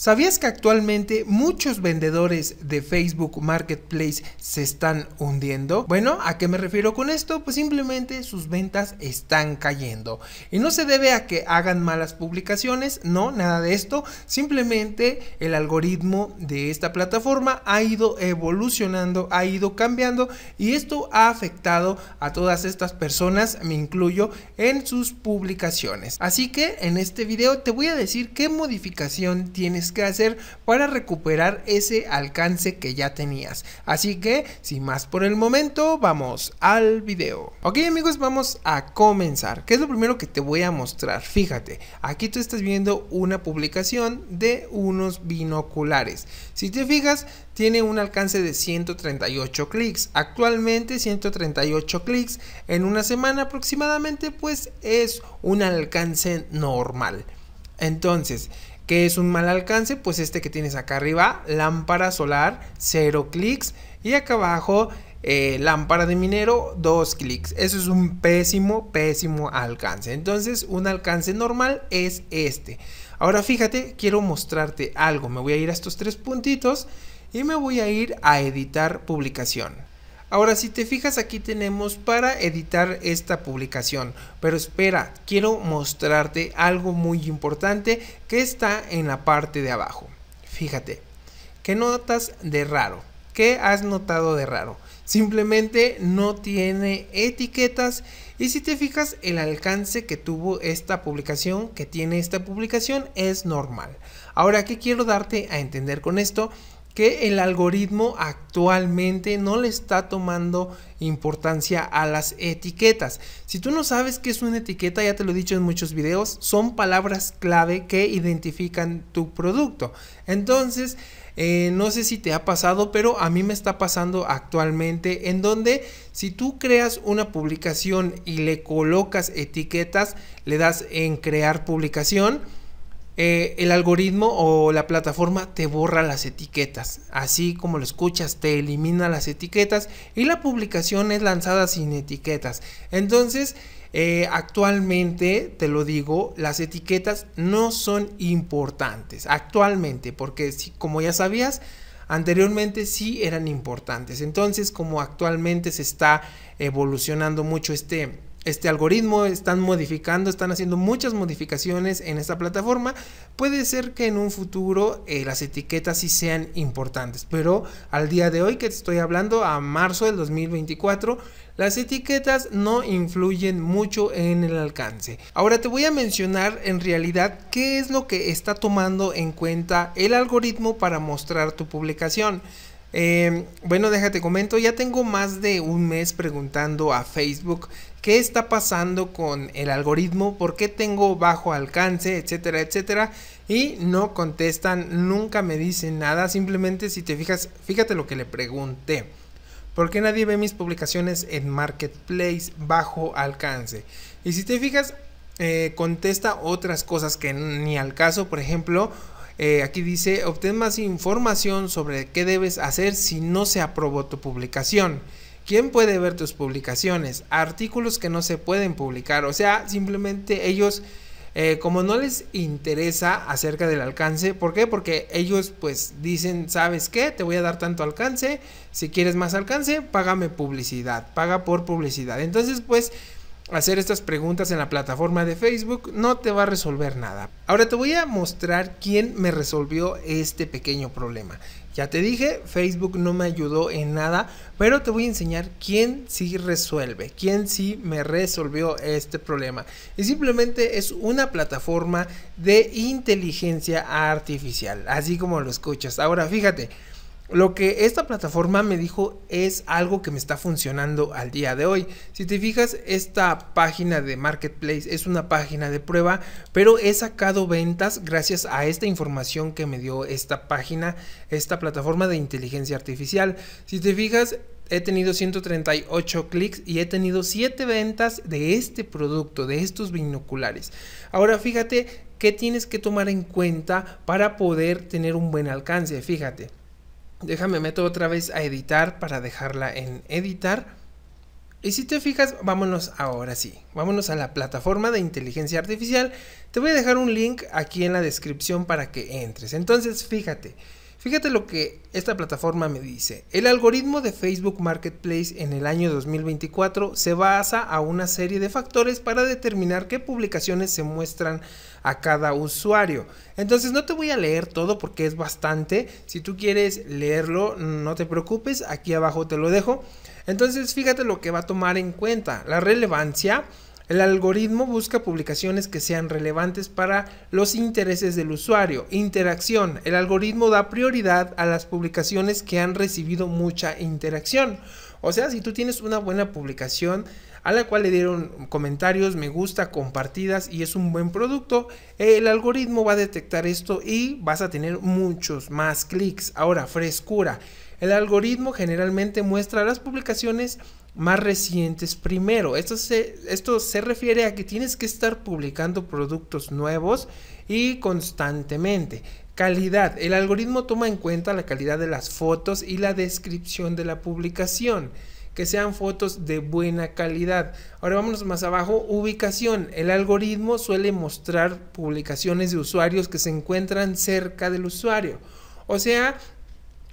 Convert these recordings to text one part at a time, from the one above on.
¿Sabías que actualmente muchos vendedores de Facebook Marketplace se están hundiendo? Bueno, ¿a qué me refiero con esto? Pues simplemente sus ventas están cayendo. Y no se debe a que hagan malas publicaciones, no, nada de esto. Simplemente el algoritmo de esta plataforma ha ido evolucionando, ha ido cambiando y esto ha afectado a todas estas personas, me incluyo, en sus publicaciones. Así que en este video te voy a decir qué modificación tienes que hacer para recuperar ese alcance que ya tenías. Así que, sin más por el momento, vamos al video. Ok amigos, vamos a comenzar. ¿Qué es lo primero que te voy a mostrar? Fíjate, aquí tú estás viendo una publicación de unos binoculares. Si te fijas, tiene un alcance de 138 clics. Actualmente 138 clics en una semana aproximadamente pues es un alcance normal. Entonces, ¿Qué es un mal alcance? Pues este que tienes acá arriba, lámpara solar, 0 clics. Y acá abajo, eh, lámpara de minero, dos clics. Eso es un pésimo, pésimo alcance. Entonces, un alcance normal es este. Ahora fíjate, quiero mostrarte algo. Me voy a ir a estos tres puntitos y me voy a ir a editar publicación. Ahora, si te fijas, aquí tenemos para editar esta publicación. Pero espera, quiero mostrarte algo muy importante que está en la parte de abajo. Fíjate, ¿qué notas de raro? ¿Qué has notado de raro? Simplemente no tiene etiquetas y si te fijas el alcance que tuvo esta publicación, que tiene esta publicación, es normal. Ahora, ¿qué quiero darte a entender con esto? que el algoritmo actualmente no le está tomando importancia a las etiquetas. Si tú no sabes qué es una etiqueta, ya te lo he dicho en muchos videos, son palabras clave que identifican tu producto. Entonces, eh, no sé si te ha pasado, pero a mí me está pasando actualmente en donde si tú creas una publicación y le colocas etiquetas, le das en crear publicación, eh, el algoritmo o la plataforma te borra las etiquetas. Así como lo escuchas, te elimina las etiquetas y la publicación es lanzada sin etiquetas. Entonces, eh, actualmente, te lo digo, las etiquetas no son importantes. Actualmente, porque como ya sabías, anteriormente sí eran importantes. Entonces, como actualmente se está evolucionando mucho este este algoritmo, están modificando, están haciendo muchas modificaciones en esta plataforma. Puede ser que en un futuro eh, las etiquetas sí sean importantes, pero al día de hoy que te estoy hablando, a marzo del 2024, las etiquetas no influyen mucho en el alcance. Ahora te voy a mencionar en realidad qué es lo que está tomando en cuenta el algoritmo para mostrar tu publicación. Em, bueno, déjate comento, ya tengo más de un mes preguntando a Facebook qué está pasando con el algoritmo, por qué tengo bajo alcance, etcétera, etcétera. Y no contestan, nunca me dicen nada, simplemente si te fijas, fíjate lo que le pregunté. ¿Por qué nadie ve mis publicaciones en Marketplace bajo alcance? Y si te fijas, eh, contesta otras cosas que ni al caso, por ejemplo, eh, aquí dice, obtén más información sobre qué debes hacer si no se aprobó tu publicación. ¿Quién puede ver tus publicaciones? Artículos que no se pueden publicar. O sea, simplemente ellos, eh, como no les interesa acerca del alcance, ¿por qué? Porque ellos pues dicen, ¿sabes qué? Te voy a dar tanto alcance. Si quieres más alcance, págame publicidad. Paga por publicidad. Entonces pues hacer estas preguntas en la plataforma de Facebook no te va a resolver nada. Ahora te voy a mostrar quién me resolvió este pequeño problema. Ya te dije, Facebook no me ayudó en nada, pero te voy a enseñar quién sí resuelve, quién sí me resolvió este problema. Y simplemente es una plataforma de inteligencia artificial, así como lo escuchas. Ahora fíjate, lo que esta plataforma me dijo es algo que me está funcionando al día de hoy. Si te fijas, esta página de Marketplace es una página de prueba, pero he sacado ventas gracias a esta información que me dio esta página, esta plataforma de inteligencia artificial. Si te fijas, he tenido 138 clics y he tenido 7 ventas de este producto, de estos binoculares. Ahora fíjate qué tienes que tomar en cuenta para poder tener un buen alcance. Fíjate. Déjame meto otra vez a editar para dejarla en editar. Y si te fijas, vámonos ahora sí, vámonos a la plataforma de inteligencia artificial. Te voy a dejar un link aquí en la descripción para que entres. Entonces, fíjate, Fíjate lo que esta plataforma me dice. El algoritmo de Facebook Marketplace en el año 2024 se basa a una serie de factores para determinar qué publicaciones se muestran a cada usuario. Entonces no te voy a leer todo porque es bastante. Si tú quieres leerlo, no te preocupes, aquí abajo te lo dejo. Entonces fíjate lo que va a tomar en cuenta. La relevancia el algoritmo busca publicaciones que sean relevantes para los intereses del usuario. Interacción. El algoritmo da prioridad a las publicaciones que han recibido mucha interacción. O sea, si tú tienes una buena publicación a la cual le dieron comentarios, me gusta, compartidas y es un buen producto, el algoritmo va a detectar esto y vas a tener muchos más clics. Ahora, frescura. El algoritmo generalmente muestra las publicaciones más recientes primero. Esto se, esto se refiere a que tienes que estar publicando productos nuevos y constantemente. Calidad. El algoritmo toma en cuenta la calidad de las fotos y la descripción de la publicación. Que sean fotos de buena calidad. Ahora vámonos más abajo. Ubicación. El algoritmo suele mostrar publicaciones de usuarios que se encuentran cerca del usuario. O sea,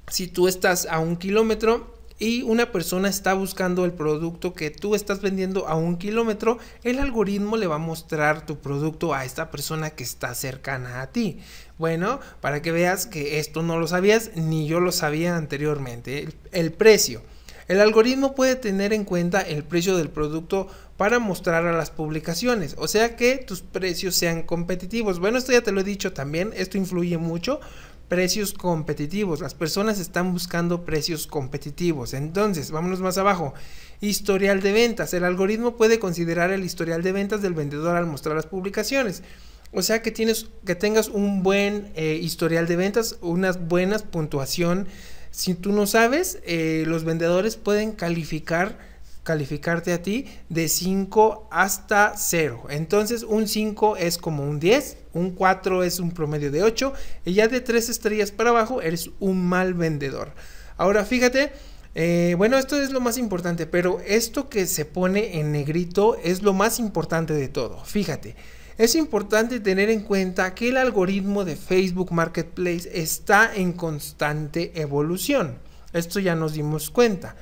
si tú estás a un kilómetro, y una persona está buscando el producto que tú estás vendiendo a un kilómetro, el algoritmo le va a mostrar tu producto a esta persona que está cercana a ti. Bueno, para que veas que esto no lo sabías ni yo lo sabía anteriormente, el, precio. El algoritmo puede tener en cuenta el precio del producto para mostrar a las publicaciones, o sea que tus precios sean competitivos. Bueno, esto ya te lo he dicho también, esto influye mucho, precios competitivos. Las personas están buscando precios competitivos. Entonces, vámonos más abajo. Historial de ventas. El algoritmo puede considerar el historial de ventas del vendedor al mostrar las publicaciones. O sea que tienes que tengas un buen eh, historial de ventas, unas buenas puntuación. Si tú no sabes, eh, los vendedores pueden calificar calificarte a ti de 5 hasta 0. Entonces un 5 es como un 10, un 4 es un promedio de 8 y ya de 3 estrellas para abajo eres un mal vendedor. Ahora fíjate, eh, bueno, esto es lo más importante, pero esto que se pone en negrito es lo más importante de todo. Fíjate. Es importante tener en cuenta que el algoritmo de Facebook Marketplace está en constante evolución. Esto ya nos dimos cuenta.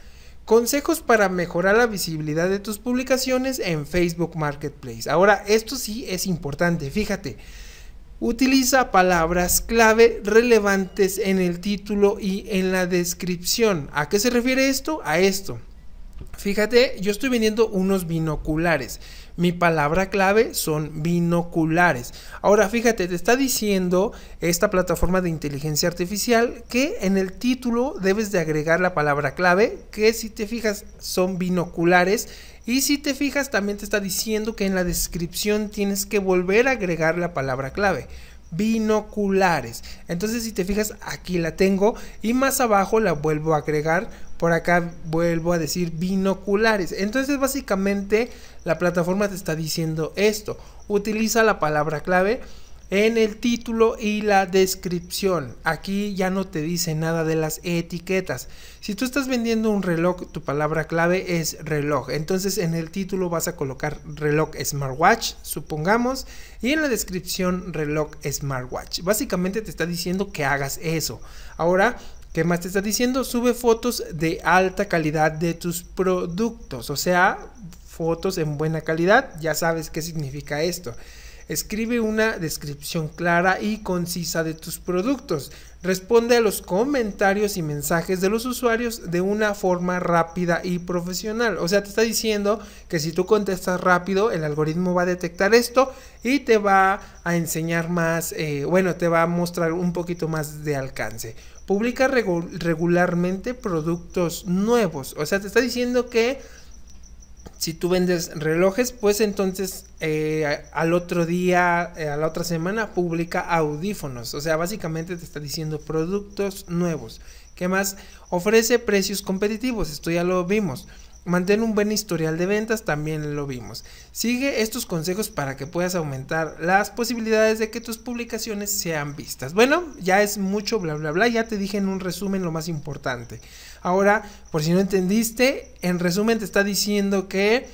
Consejos para mejorar la visibilidad de tus publicaciones en Facebook Marketplace. Ahora, esto sí es importante, fíjate. Utiliza palabras clave relevantes en el título y en la descripción. ¿A qué se refiere esto? A esto. Fíjate, yo estoy vendiendo unos binoculares. Mi palabra clave son binoculares. Ahora, fíjate, te está diciendo esta plataforma de inteligencia artificial que en el título debes de agregar la palabra clave, que si te fijas son binoculares. Y si te fijas, también te está diciendo que en la descripción tienes que volver a agregar la palabra clave binoculares. Entonces si te fijas aquí la tengo y más abajo la vuelvo a agregar. Por acá vuelvo a decir binoculares. Entonces básicamente la plataforma te está diciendo esto. Utiliza la palabra clave en el título y la descripción. Aquí ya no te dice nada de las etiquetas. Si tú estás vendiendo un reloj, tu palabra clave es reloj. Entonces en el título vas a colocar reloj smartwatch, supongamos, y en la descripción reloj smartwatch. Básicamente te está diciendo que hagas eso. Ahora, ¿Qué más te está diciendo? Sube fotos de alta calidad de tus productos, o sea, fotos en buena calidad, ya sabes qué significa esto. Escribe una descripción clara y concisa de tus productos. Responde a los comentarios y mensajes de los usuarios de una forma rápida y profesional. O sea, te está diciendo que si tú contestas rápido, el algoritmo va a detectar esto y te va a enseñar más, eh, bueno, te va a mostrar un poquito más de alcance. Publica regularmente productos nuevos. O sea, te está diciendo que si tú vendes relojes, pues entonces eh, al otro día, eh, a la otra semana, publica audífonos. O sea, básicamente te está diciendo productos nuevos. ¿Qué más? Ofrece precios competitivos. Esto ya lo vimos. Mantén un buen historial de ventas, también lo vimos. Sigue estos consejos para que puedas aumentar las posibilidades de que tus publicaciones sean vistas. Bueno, ya es mucho bla bla bla, ya te dije en un resumen lo más importante. Ahora, por si no entendiste, en resumen te está diciendo que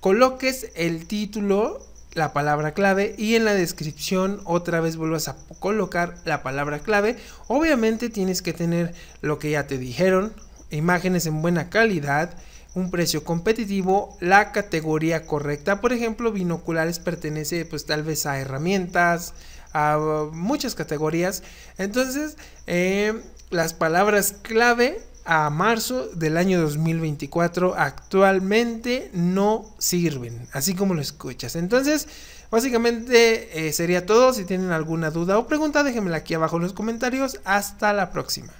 coloques el título, la palabra clave y en la descripción otra vez vuelvas a colocar la palabra clave. Obviamente tienes que tener lo que ya te dijeron, imágenes en buena calidad, un precio competitivo, la categoría correcta. Por ejemplo, binoculares pertenece pues tal vez a herramientas, a muchas categorías. Entonces, eh, las palabras clave a marzo del año 2024 actualmente no sirven, así como lo escuchas. Entonces, básicamente eh, sería todo. Si tienen alguna duda o pregunta, déjenmela aquí abajo en los comentarios. Hasta la próxima.